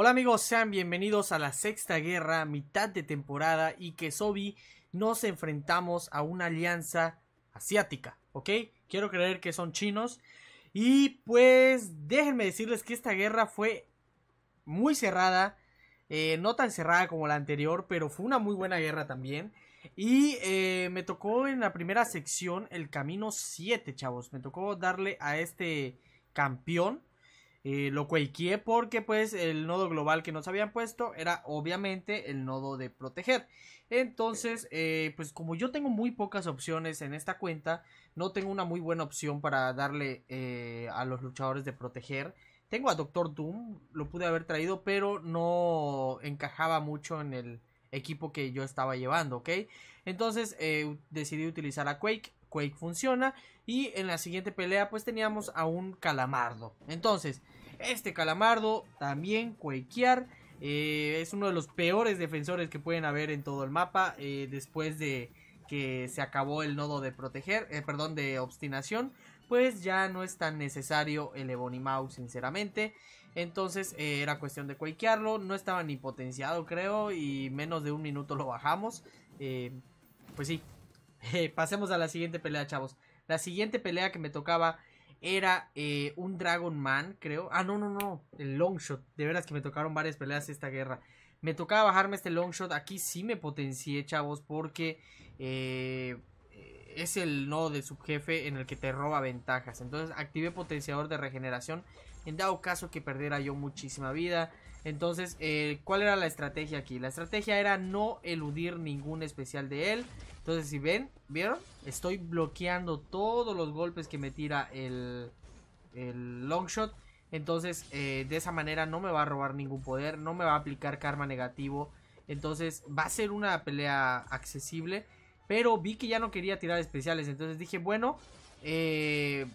Hola amigos, sean bienvenidos a la sexta guerra, mitad de temporada y que Sobi nos enfrentamos a una alianza asiática, ¿ok? Quiero creer que son chinos y pues déjenme decirles que esta guerra fue muy cerrada, eh, no tan cerrada como la anterior, pero fue una muy buena guerra también. Y eh, me tocó en la primera sección el camino 7, chavos. Me tocó darle a este campeón eh, lo quakeé porque pues el nodo global que nos habían puesto era obviamente el nodo de proteger. Entonces, eh, pues como yo tengo muy pocas opciones en esta cuenta, no tengo una muy buena opción para darle eh, a los luchadores de proteger. Tengo a Doctor Doom, lo pude haber traído, pero no encajaba mucho en el equipo que yo estaba llevando, ¿ok? Entonces decidí utilizar a Quake Quake funciona. Y en la siguiente pelea pues teníamos a un calamardo. Entonces, este calamardo también Quakear. Eh, es uno de los peores defensores que pueden haber en todo el mapa. Eh, después de que se acabó el nodo de proteger, eh, perdón, de obstinación, pues ya no es tan necesario el Ebony Mouse, sinceramente. Entonces era cuestión de quakearlo, no estaba ni potenciado creo y menos de un minuto lo bajamos. pues sí, pasemos a la siguiente pelea, chavos. La siguiente pelea que me tocaba era eh, un Dragon Man, creo. Ah, no, no, no. El Longshot. De veras que me tocaron varias peleas esta guerra. Me tocaba bajarme este Longshot. Aquí sí me potencié, chavos, porque eh, es el nodo de subjefe en el que te roba ventajas. Entonces activé potenciador de regeneración. En dado caso que perdiera yo muchísima vida. Entonces, eh, ¿cuál era la estrategia aquí? La estrategia era no eludir ningún especial de él. Entonces, si ven, ¿vieron? Estoy bloqueando todos los golpes que me tira el, long shot. Entonces, eh, de esa manera no me va a robar ningún poder, no me va a aplicar karma negativo. Entonces, va a ser una pelea accesible. Pero vi que ya no quería tirar especiales. Entonces dije, bueno, eh,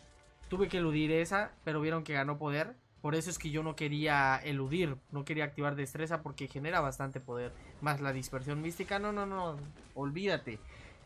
tuve que eludir esa, pero vieron que ganó poder. Por eso es que yo no quería eludir, no quería activar destreza porque genera bastante poder. Más la dispersión mística, no, no, no, olvídate.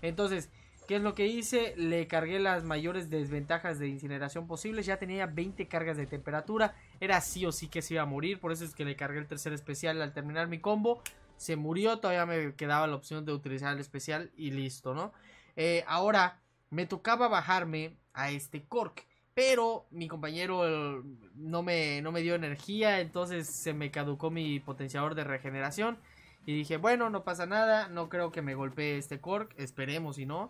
Entonces, ¿qué es lo que hice? Le cargué las mayores desventajas de incineración posibles. Ya tenía 20 cargas de temperatura. Era sí o sí que se iba a morir. Por eso es que le cargué el tercer especial al terminar mi combo. Se murió, todavía me quedaba la opción de utilizar el especial y listo, ¿no? Eh, ahora, me tocaba bajarme a este cork pero mi compañero no, me, no me dio energía, entonces se me caducó mi potenciador de regeneración. Y dije, bueno, no pasa nada, no creo que me golpee este Cork, esperemos si no.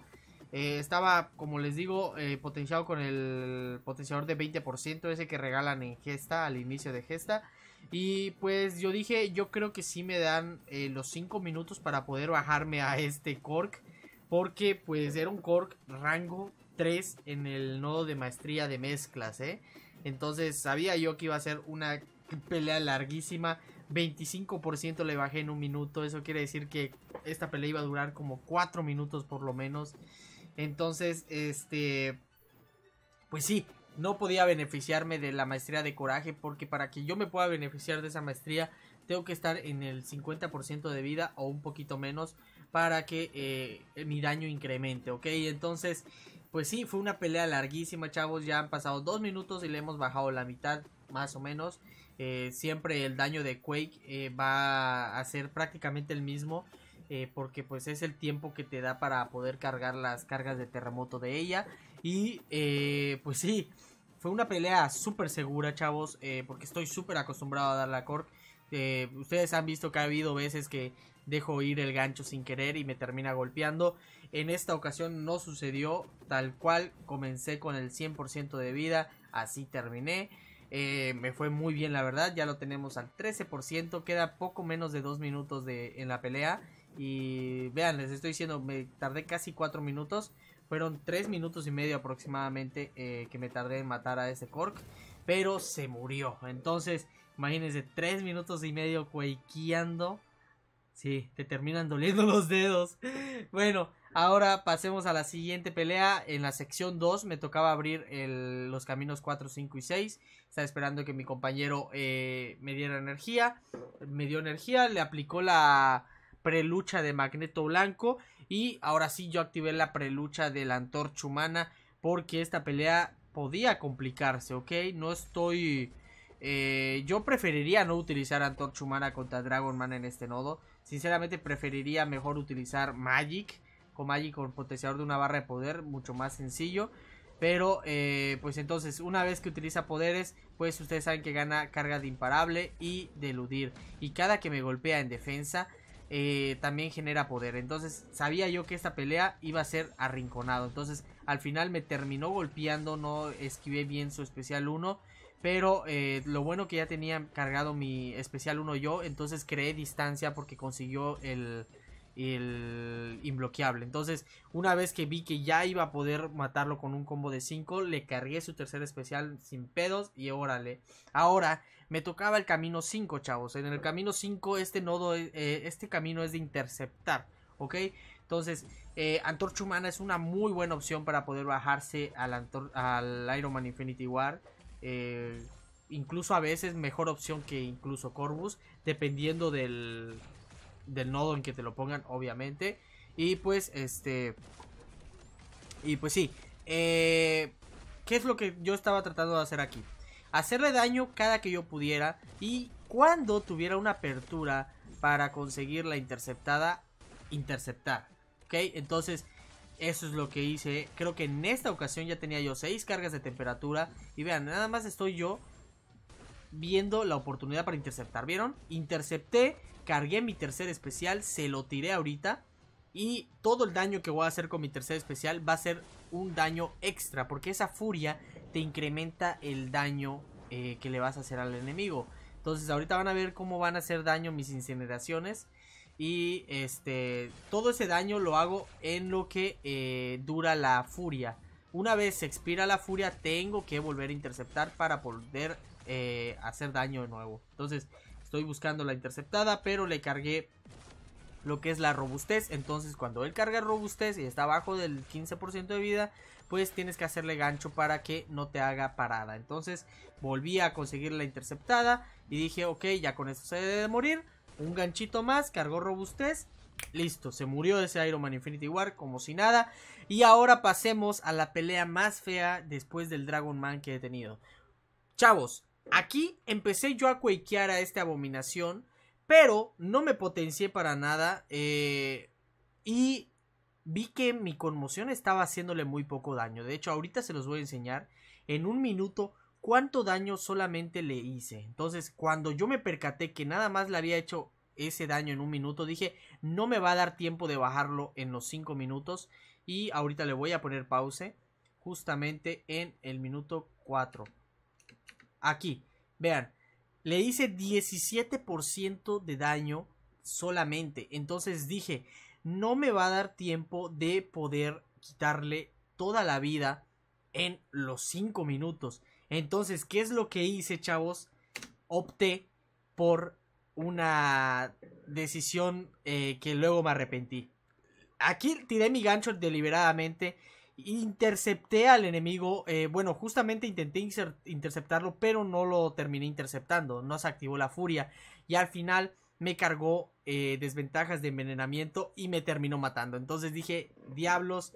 Eh, estaba, como les digo, eh, potenciado con el potenciador de 20%, ese que regalan en gesta, al inicio de gesta. Y pues yo dije, yo creo que sí me dan eh, los 5 minutos para poder bajarme a este Cork. Porque pues era un Cork rango 3 en el nodo de maestría de mezclas, ¿eh? Entonces sabía yo que iba a ser una pelea larguísima. 25% le bajé en un minuto. Eso quiere decir que esta pelea iba a durar como 4 minutos por lo menos. Entonces, este... Pues sí, no podía beneficiarme de la maestría de coraje porque para que yo me pueda beneficiar de esa maestría tengo que estar en el 50% de vida o un poquito menos para que eh, mi daño incremente, ¿ok? Entonces pues sí, fue una pelea larguísima, chavos. Ya han pasado dos minutos y le hemos bajado la mitad, más o menos. Eh, siempre el daño de Quake eh, va a ser prácticamente el mismo. Eh, porque pues es el tiempo que te da para poder cargar las cargas de terremoto de ella. Y pues sí, fue una pelea súper segura, chavos. porque estoy súper acostumbrado a dar la Cork. ustedes han visto que ha habido veces que dejo ir el gancho sin querer y me termina golpeando. En esta ocasión no sucedió tal cual. Comencé con el 100% de vida. Así terminé. Eh, me fue muy bien la verdad. Ya lo tenemos al 13%. Queda poco menos de 2 minutos de, en la pelea. Y vean, les estoy diciendo, me tardé casi 4 minutos. Fueron 3 minutos y medio aproximadamente eh, que me tardé en matar a ese Cork. Pero se murió. Entonces, imagínense, 3 minutos y medio cuequeando. Sí, te terminan doliendo los dedos. Bueno, Ahora pasemos a la siguiente pelea. En la sección 2 me tocaba abrir los caminos 4, 5 y 6. Estaba esperando que mi compañero eh, me diera energía. Me dio energía, le aplicó la prelucha de Magneto Blanco. Y ahora sí yo activé la prelucha de la antorcha humana. Porque esta pelea podía complicarse, ¿ok? No estoy... Eh, yo preferiría no utilizar antorcha humana contra Dragon Man en este nodo. Sinceramente preferiría mejor utilizar Magic Magic con potenciador de una barra de poder, mucho más sencillo. Pero, eh, pues entonces, una vez que utiliza poderes, pues ustedes saben que gana carga de imparable y de eludir. Y cada que me golpea en defensa, eh, también genera poder. Entonces, sabía yo que esta pelea iba a ser arrinconado. Entonces, al final me terminó golpeando, no esquivé bien su especial 1. Pero eh, lo bueno que ya tenía cargado mi especial 1 yo, entonces creé distancia porque consiguió el, el imbloqueable. Entonces, una vez que vi que ya iba a poder matarlo con un combo de 5, le cargué su tercer especial sin pedos y órale. Ahora, me tocaba el camino 5, chavos. En el camino 5, este nodo, eh, eh, este camino es de interceptar, ¿ok? Entonces, eh, Antorcha Humana es una muy buena opción para poder bajarse al, al Iron Man Infinity War. Eh, incluso a veces mejor opción que incluso Corvus, dependiendo del, del nodo en que te lo pongan, obviamente. Y pues, este... Y pues sí. Eh, ¿Qué es lo que yo estaba tratando de hacer aquí? Hacerle daño cada que yo pudiera y cuando tuviera una apertura para conseguir la interceptada, interceptar. ¿Ok? Entonces, eso es lo que hice. Creo que en esta ocasión ya tenía yo 6 cargas de temperatura. Y vean, nada más estoy yo viendo la oportunidad para interceptar. ¿Vieron? Intercepté, cargué mi tercer especial, se lo tiré ahorita. Y todo el daño que voy a hacer con mi tercer especial va a ser un daño extra. Porque esa furia te incrementa el daño eh, que le vas a hacer al enemigo. Entonces ahorita van a ver cómo van a hacer daño mis incineraciones. Y este todo ese daño lo hago en lo que eh, dura la furia. Una vez se expira la furia tengo que volver a interceptar para poder eh, hacer daño de nuevo. Entonces estoy buscando la interceptada, pero le cargué lo que es la robustez. Entonces cuando él carga robustez y está abajo del 15% de vida, pues tienes que hacerle gancho para que no te haga parada. Entonces volví a conseguir la interceptada y dije, ok, ya con eso se debe de morir. Un ganchito más, cargó robustez. Listo, se murió ese Iron Man Infinity War como si nada. Y ahora pasemos a la pelea más fea después del Dragon Man que he tenido. Chavos, Aquí empecé yo a cuequear a esta abominación, pero no me potencié para nada eh, y vi que mi conmoción estaba haciéndole muy poco daño. De hecho, ahorita se los voy a enseñar en un minuto cuánto daño solamente le hice. Entonces, cuando yo me percaté que nada más le había hecho ese daño en un minuto, dije, no me va a dar tiempo de bajarlo en los cinco minutos. Y ahorita le voy a poner pause justamente en el minuto 4. Aquí, vean, le hice 17% de daño solamente. Entonces dije, no me va a dar tiempo de poder quitarle toda la vida en los 5 minutos. Entonces, ¿qué es lo que hice, chavos? Opté por una decisión eh, que luego me arrepentí. Aquí tiré mi gancho deliberadamente Intercepté al enemigo, eh, bueno, justamente intenté interceptarlo, pero no lo terminé interceptando, no se activó la furia y al final me cargó eh, desventajas de envenenamiento y me terminó matando. Entonces dije, diablos,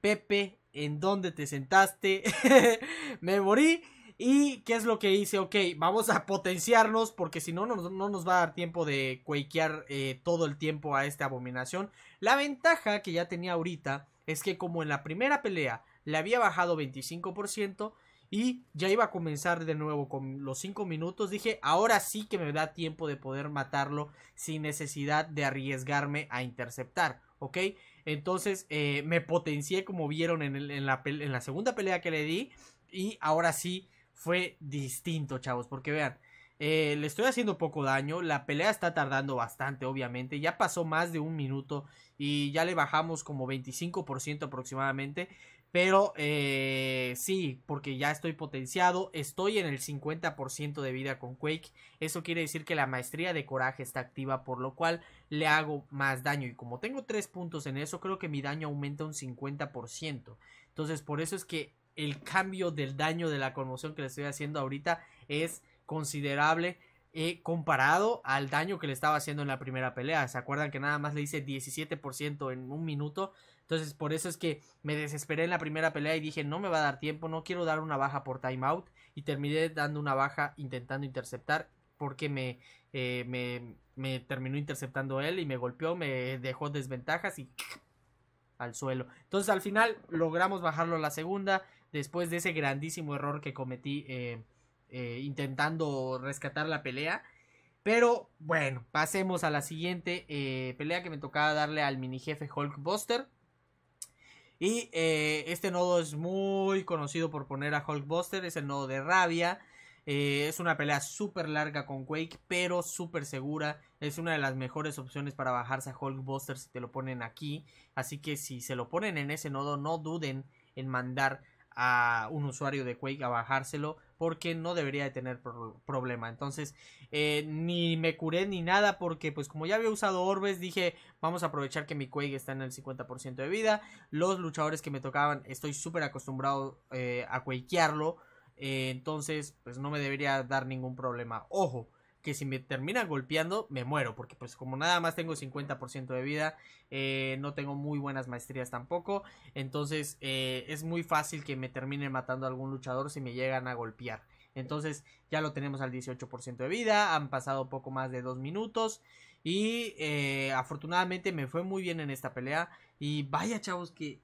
Pepe, ¿en dónde te sentaste? me morí. ¿Y qué es lo que hice? Ok, vamos a potenciarnos porque si no, no, nos va a dar tiempo de cuequear eh, todo el tiempo a esta abominación. La ventaja que ya tenía ahorita es que como en la primera pelea le había bajado 25% y ya iba a comenzar de nuevo con los 5 minutos, dije, ahora sí que me da tiempo de poder matarlo sin necesidad de arriesgarme a interceptar, ¿ok? Entonces eh, me potencié como vieron en, en la segunda pelea que le di y ahora sí fue distinto, chavos, porque vean, eh, le estoy haciendo poco daño. La pelea está tardando bastante, obviamente. Ya pasó más de un minuto y ya le bajamos como 25% aproximadamente. Pero eh, sí, porque ya estoy potenciado, estoy en el 50% de vida con Quake. Eso quiere decir que la maestría de coraje está activa, por lo cual le hago más daño. Y como tengo 3 puntos en eso, creo que mi daño aumenta un 50%. Entonces, por eso es que el cambio del daño de la conmoción que le estoy haciendo ahorita es considerable eh, comparado al daño que le estaba haciendo en la primera pelea. ¿Se acuerdan que nada más le hice 17% en un minuto? Entonces por eso es que me desesperé en la primera pelea y dije no me va a dar tiempo, no quiero dar una baja por timeout y terminé dando una baja intentando interceptar porque eh, me, me, terminó interceptando él y me golpeó, me dejó desventajas y al suelo. Entonces al final logramos bajarlo a la segunda después de ese grandísimo error que cometí. Eh, eh, intentando rescatar la pelea. Pero bueno, pasemos a la siguiente eh, pelea que me tocaba darle al mini jefe Hulkbuster. Y eh, este nodo es muy conocido por poner a Hulkbuster, es el nodo de rabia. es una pelea súper larga con Quake, pero súper segura. Es una de las mejores opciones para bajarse a Buster si te lo ponen aquí. Así que si se lo ponen en ese nodo, no duden en mandar a un usuario de Quake a bajárselo porque no debería de tener problema. Entonces, eh, ni me curé ni nada porque pues como ya había usado orbes, dije, vamos a aprovechar que mi Quake está en el 50% de vida. Los luchadores que me tocaban, estoy súper acostumbrado eh, a quakearlo. Eh, entonces, pues no me debería dar ningún problema. Ojo, que si me termina golpeando me muero, porque pues como nada más tengo 50% de vida, eh, no tengo muy buenas maestrías tampoco, entonces eh, es muy fácil que me termine matando a algún luchador si me llegan a golpear. Entonces ya lo tenemos al 18% de vida, han pasado poco más de 2 minutos y eh, afortunadamente me fue muy bien en esta pelea y vaya chavos que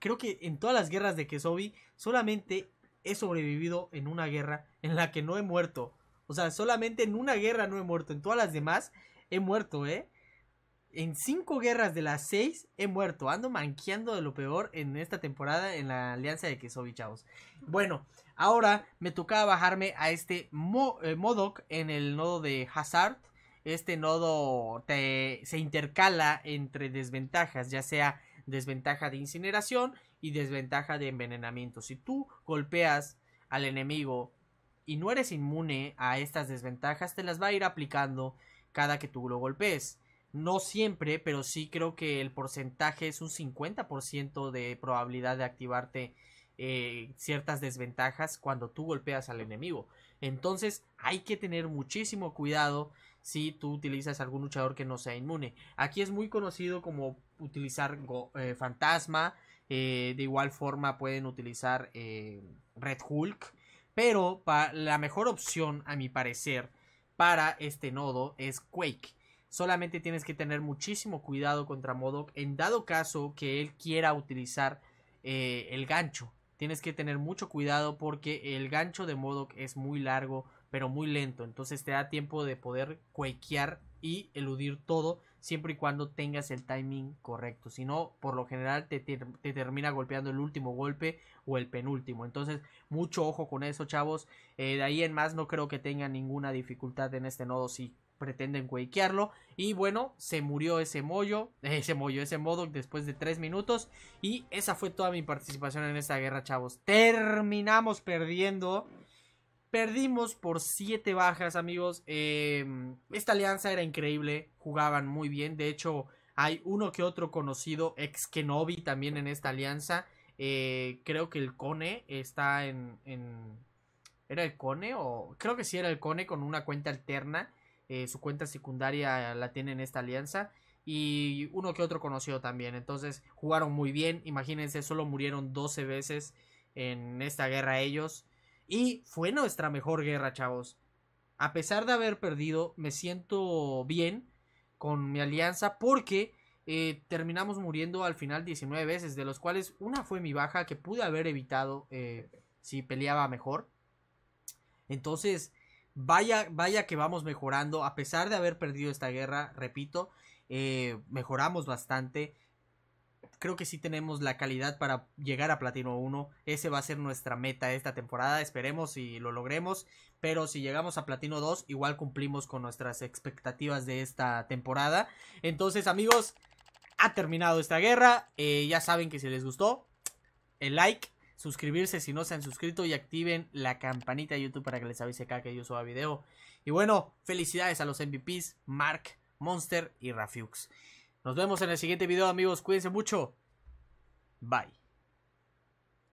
creo que en todas las guerras de Kesobi solamente he sobrevivido en una guerra en la que no he muerto. O sea, solamente en una guerra no he muerto. En todas las demás he muerto, ¿eh? En cinco guerras de las seis he muerto. Ando manqueando de lo peor en esta temporada en la alianza de y chavos. Bueno, ahora me tocaba bajarme a este eh, Modok Modoc en el nodo de Hazard. Este nodo se intercala entre desventajas, ya sea desventaja de incineración y desventaja de envenenamiento. Si tú golpeas al enemigo y no eres inmune a estas desventajas, te las va a ir aplicando cada que tú lo golpees. No siempre, pero sí creo que el porcentaje es un 50% de probabilidad de activarte eh, ciertas desventajas cuando tú golpeas al enemigo. Entonces hay que tener muchísimo cuidado si tú utilizas algún luchador que no sea inmune. Aquí es muy conocido como utilizar eh, fantasma. Eh, de igual forma pueden utilizar Red Hulk pero la mejor opción, a mi parecer, para este nodo es Quake. Solamente tienes que tener muchísimo cuidado contra Modok en dado caso que él quiera utilizar eh, el gancho. Tienes que tener mucho cuidado porque el gancho de Modok es muy largo pero muy lento. Entonces te da tiempo de poder quakear y eludir todo siempre y cuando tengas el timing correcto. Si no, por lo general te, termina golpeando el último golpe o el penúltimo. Entonces, mucho ojo con eso, chavos. Eh, de ahí en más, no creo que tengan ninguna dificultad en este nodo si pretenden quakearlo. Y bueno, se murió ese mollo, ese mollo, ese modo después de tres minutos. Y esa fue toda mi participación en esta guerra, chavos. Terminamos perdiendo. Perdimos por 7 bajas, amigos. Em, esta alianza era increíble. Jugaban muy bien. De hecho, hay uno que otro conocido ex Kenobi también en esta alianza. Eh, creo que el Cone está en, ¿Era el Cone? O... Creo que sí era el Cone con una cuenta alterna. Eh, su cuenta secundaria la tiene en esta alianza. Y uno que otro conocido también. Entonces jugaron muy bien. Imagínense, solo murieron 12 veces en esta guerra ellos. Y fue nuestra mejor guerra, chavos. A pesar de haber perdido, me siento bien con mi alianza porque eh, terminamos muriendo al final 19 veces, de los cuales una fue mi baja que pude haber evitado eh, si peleaba mejor. Entonces, vaya, vaya que vamos mejorando, a pesar de haber perdido esta guerra, repito, eh, mejoramos bastante creo que sí tenemos la calidad para llegar a Platino 1. Ese va a ser nuestra meta esta temporada. Esperemos y lo logremos. Pero si llegamos a Platino 2, igual cumplimos con nuestras expectativas de esta temporada. Entonces, amigos, ha terminado esta guerra. Eh, ya saben que si les gustó, el like. Suscribirse si no se han suscrito y activen la campanita de YouTube para que les avise cada que yo suba video. Y bueno, felicidades a los MVPs, Mark, Monster y Rafiux. Nos vemos en el siguiente video, amigos. Cuídense mucho. Bye.